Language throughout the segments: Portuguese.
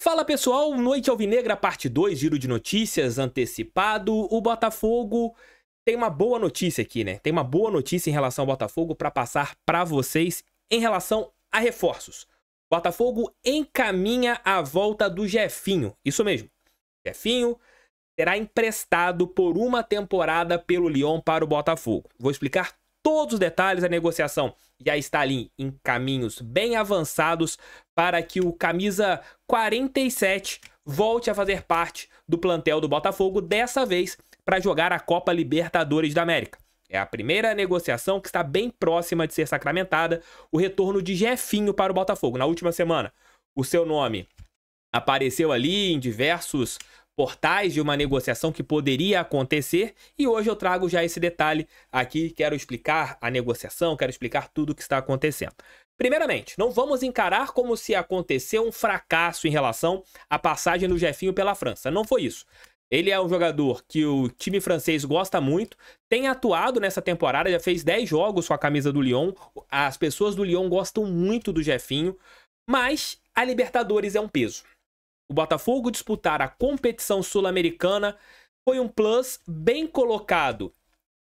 Fala pessoal, Noite Alvinegra, parte 2, giro de notícias antecipado. O Botafogo tem uma boa notícia aqui, né? Tem uma boa notícia em relação ao Botafogo para passar para vocês em relação a reforços. Botafogo encaminha a volta do Jefinho, isso mesmo. Jefinho será emprestado por uma temporada pelo Lyon para o Botafogo. Vou explicar todos os detalhes da negociação. Já está ali em caminhos bem avançados para que o camisa 47 volte a fazer parte do plantel do Botafogo, dessa vez para jogar a Copa Libertadores da América. É a primeira negociação que está bem próxima de ser sacramentada, o retorno de Jefinho para o Botafogo. Na última semana, o seu nome apareceu ali em diversos portais de uma negociação que poderia acontecer e hoje eu trago já esse detalhe aqui, quero explicar a negociação, quero explicar tudo o que está acontecendo. Primeiramente, não vamos encarar como se aconteceu um fracasso em relação à passagem do Jefinho pela França. Não foi isso. Ele é um jogador que o time francês gosta muito, tem atuado nessa temporada, já fez 10 jogos com a camisa do Lyon. As pessoas do Lyon gostam muito do Jefinho, mas a Libertadores é um peso o Botafogo disputar a competição sul-americana foi um plus bem colocado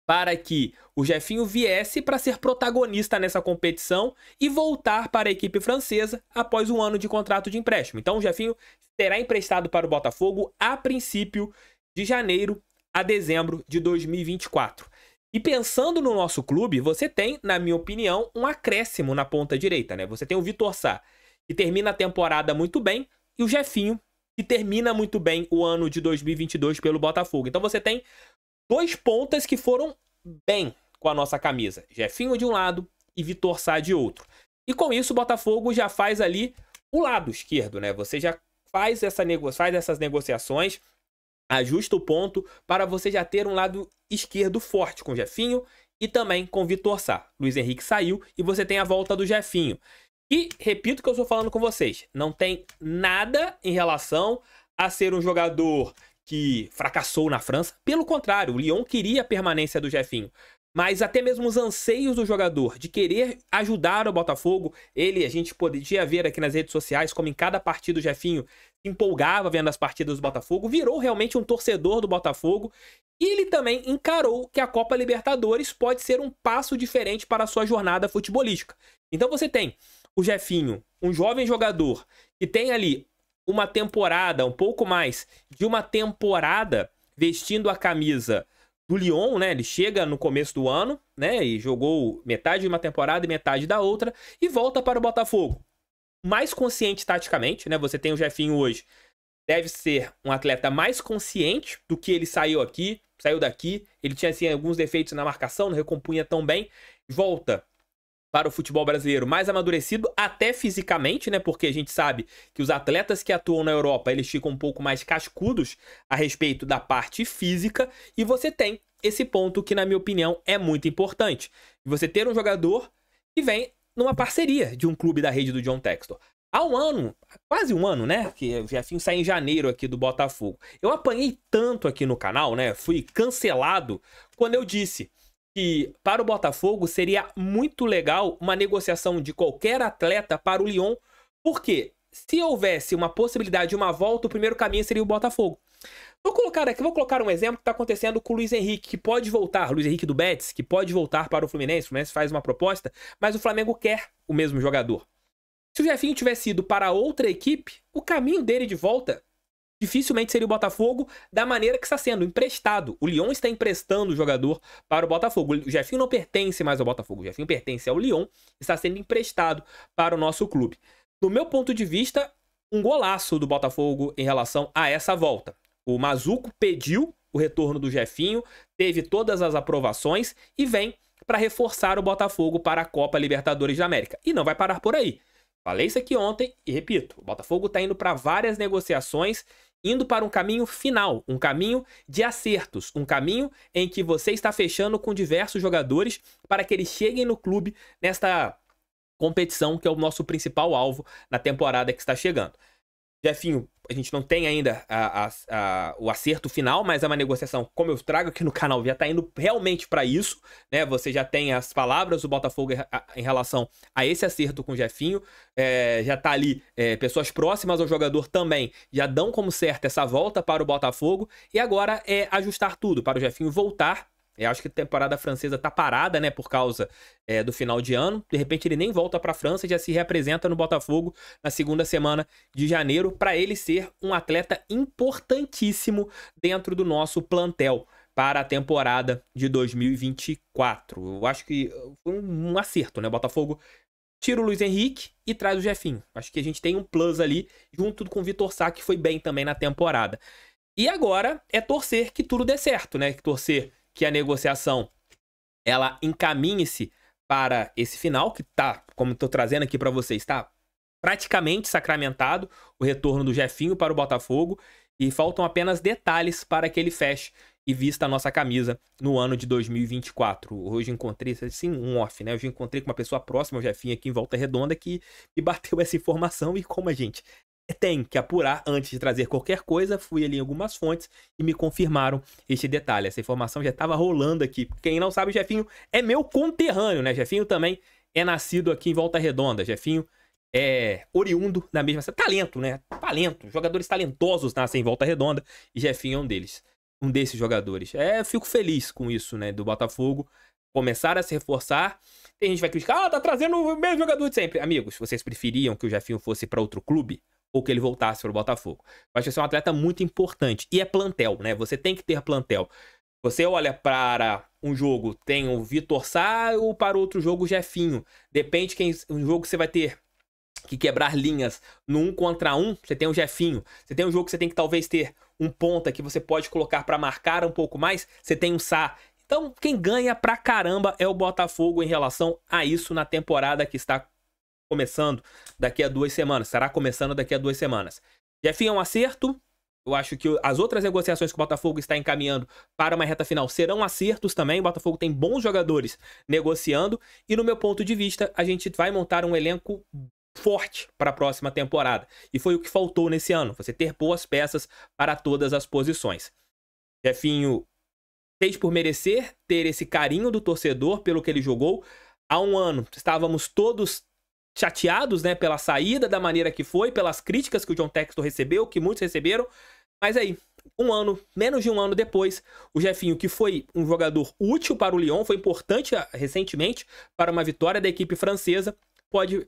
para que o Jefinho viesse para ser protagonista nessa competição e voltar para a equipe francesa após um ano de contrato de empréstimo. Então o Jefinho será emprestado para o Botafogo a princípio de janeiro a dezembro de 2024. E pensando no nosso clube, você tem, na minha opinião, um acréscimo na ponta direita, né? Você tem o Vitor Sá, que termina a temporada muito bem, e o Jefinho, que termina muito bem o ano de 2022 pelo Botafogo. Então você tem dois pontas que foram bem com a nossa camisa. Jefinho de um lado e Vitor Sá de outro. E com isso o Botafogo já faz ali o lado esquerdo, né? Você já faz, essa nego... faz essas negociações, ajusta o ponto para você já ter um lado esquerdo forte com o Jefinho e também com o Vitor Sá. Luiz Henrique saiu e você tem a volta do Jefinho. E repito o que eu estou falando com vocês, não tem nada em relação a ser um jogador que fracassou na França. Pelo contrário, o Lyon queria a permanência do Jefinho. Mas até mesmo os anseios do jogador de querer ajudar o Botafogo, ele, a gente podia ver aqui nas redes sociais, como em cada partida o Jefinho empolgava vendo as partidas do Botafogo, virou realmente um torcedor do Botafogo. E ele também encarou que a Copa Libertadores pode ser um passo diferente para a sua jornada futebolística. Então você tem o Jefinho, um jovem jogador que tem ali uma temporada, um pouco mais de uma temporada vestindo a camisa do Lyon, né? Ele chega no começo do ano, né? E jogou metade de uma temporada e metade da outra e volta para o Botafogo. Mais consciente taticamente, né? Você tem o Jefinho hoje. Deve ser um atleta mais consciente do que ele saiu aqui, saiu daqui. Ele tinha assim alguns defeitos na marcação, não recompunha tão bem. Volta para o futebol brasileiro mais amadurecido, até fisicamente, né? Porque a gente sabe que os atletas que atuam na Europa, eles ficam um pouco mais cascudos a respeito da parte física, e você tem esse ponto que, na minha opinião, é muito importante. Você ter um jogador que vem numa parceria de um clube da rede do John Textor. Há um ano, quase um ano, né? Que o já fim em janeiro aqui do Botafogo. Eu apanhei tanto aqui no canal, né? Fui cancelado quando eu disse que para o Botafogo seria muito legal uma negociação de qualquer atleta para o Lyon, porque se houvesse uma possibilidade de uma volta, o primeiro caminho seria o Botafogo. Vou colocar aqui, vou colocar um exemplo que está acontecendo com o Luiz Henrique, que pode voltar, Luiz Henrique do Betis, que pode voltar para o Fluminense, o Fluminense faz uma proposta, mas o Flamengo quer o mesmo jogador. Se o Jefinho tivesse ido para outra equipe, o caminho dele de volta dificilmente seria o Botafogo da maneira que está sendo, emprestado. O Lyon está emprestando o jogador para o Botafogo. O Jefinho não pertence mais ao Botafogo, o Jefinho pertence ao Lyon, está sendo emprestado para o nosso clube. No meu ponto de vista, um golaço do Botafogo em relação a essa volta. O Mazuco pediu o retorno do Jefinho, teve todas as aprovações e vem para reforçar o Botafogo para a Copa Libertadores da América. E não vai parar por aí. Falei isso aqui ontem e repito, o Botafogo está indo para várias negociações indo para um caminho final, um caminho de acertos, um caminho em que você está fechando com diversos jogadores para que eles cheguem no clube nesta competição que é o nosso principal alvo na temporada que está chegando. Jefinho, a gente não tem ainda a, a, a, o acerto final, mas é uma negociação, como eu trago aqui no canal, já está indo realmente para isso. Né? Você já tem as palavras do Botafogo em relação a esse acerto com o Jefinho. É, já está ali, é, pessoas próximas ao jogador também já dão como certa essa volta para o Botafogo. E agora é ajustar tudo para o Jefinho voltar eu é, acho que a temporada francesa tá parada, né, por causa é, do final de ano. De repente ele nem volta para a França, já se reapresenta no Botafogo na segunda semana de janeiro, para ele ser um atleta importantíssimo dentro do nosso plantel para a temporada de 2024. Eu acho que eh, foi um acerto, né? O Botafogo tira o Luiz Henrique e traz o Jefinho. Acho que a gente tem um plus ali, junto com o Vitor Sá, que foi bem também na temporada. E agora é torcer que tudo dê certo, né? Que torcer que a negociação ela encaminhe-se para esse final, que tá, como estou trazendo aqui para vocês, está praticamente sacramentado o retorno do Jefinho para o Botafogo e faltam apenas detalhes para que ele feche e vista a nossa camisa no ano de 2024. Hoje encontrei, sim, um off, né? Hoje encontrei com uma pessoa próxima ao Jefinho aqui em Volta Redonda que me bateu essa informação e como a gente tem que apurar antes de trazer qualquer coisa. Fui ali em algumas fontes e me confirmaram este detalhe. Essa informação já estava rolando aqui. Quem não sabe, o Jefinho é meu conterrâneo, né? Jefinho também é nascido aqui em Volta Redonda. Jefinho é oriundo da mesma Talento, né? Talento. Jogadores talentosos nascem em Volta Redonda e Jefinho é um deles. Um desses jogadores. É, fico feliz com isso, né? Do Botafogo começar a se reforçar. Tem gente que vai criticar, ah, tá trazendo o mesmo jogador de sempre. Amigos, vocês preferiam que o Jefinho fosse para outro clube? ou que ele voltasse para o Botafogo. que vai é um atleta muito importante. E é plantel, né? Você tem que ter plantel. Você olha para um jogo, tem o Vitor Sá ou para outro jogo o Jefinho. Depende quem um jogo você vai ter que quebrar linhas no um contra um, você tem o Jefinho. Você tem um jogo que você tem que talvez ter um ponta que você pode colocar para marcar um pouco mais, você tem um Sá. Então, quem ganha pra caramba é o Botafogo em relação a isso na temporada que está começando daqui a duas semanas. será começando daqui a duas semanas. Jefinho é um acerto. Eu acho que as outras negociações que o Botafogo está encaminhando para uma reta final serão acertos também. O Botafogo tem bons jogadores negociando. E no meu ponto de vista, a gente vai montar um elenco forte para a próxima temporada. E foi o que faltou nesse ano. Você ter boas peças para todas as posições. Jefinho fez por merecer ter esse carinho do torcedor pelo que ele jogou. Há um ano estávamos todos chateados, né, pela saída, da maneira que foi, pelas críticas que o John Texton recebeu, que muitos receberam. Mas aí, um ano, menos de um ano depois, o Jefinho, que foi um jogador útil para o Lyon, foi importante ah, recentemente para uma vitória da equipe francesa, pode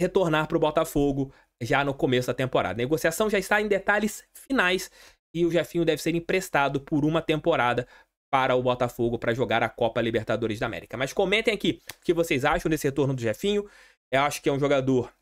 retornar para o Botafogo já no começo da temporada. A negociação já está em detalhes finais e o Jefinho deve ser emprestado por uma temporada para o Botafogo para jogar a Copa Libertadores da América. Mas comentem aqui o que vocês acham desse retorno do Jefinho. Eu acho que é um jogador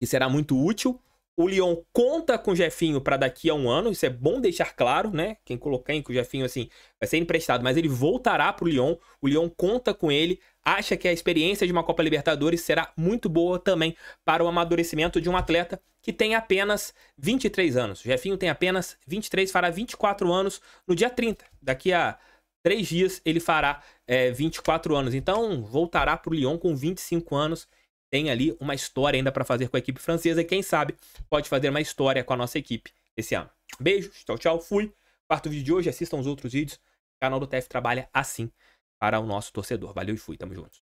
que será muito útil. O Lyon conta com o Jefinho para daqui a um ano, isso é bom deixar claro, né? Quem colocar em que o Jefinho assim vai ser emprestado, mas ele voltará para o Lyon. O Lyon conta com ele, acha que a experiência de uma Copa Libertadores será muito boa também para o amadurecimento de um atleta que tem apenas 23 anos. O Jefinho tem apenas 23, fará 24 anos no dia 30. Daqui a três dias ele fará é, eh, 24 anos. Então voltará para o Lyon com 25 anos tem ali uma história ainda para fazer com a equipe francesa e quem sabe pode fazer uma história com a nossa equipe esse ano. beijo tchau, tchau, fui. Quarto vídeo de hoje, assistam os outros vídeos. O canal do TF trabalha assim para o nosso torcedor. Valeu e fui, tamo junto.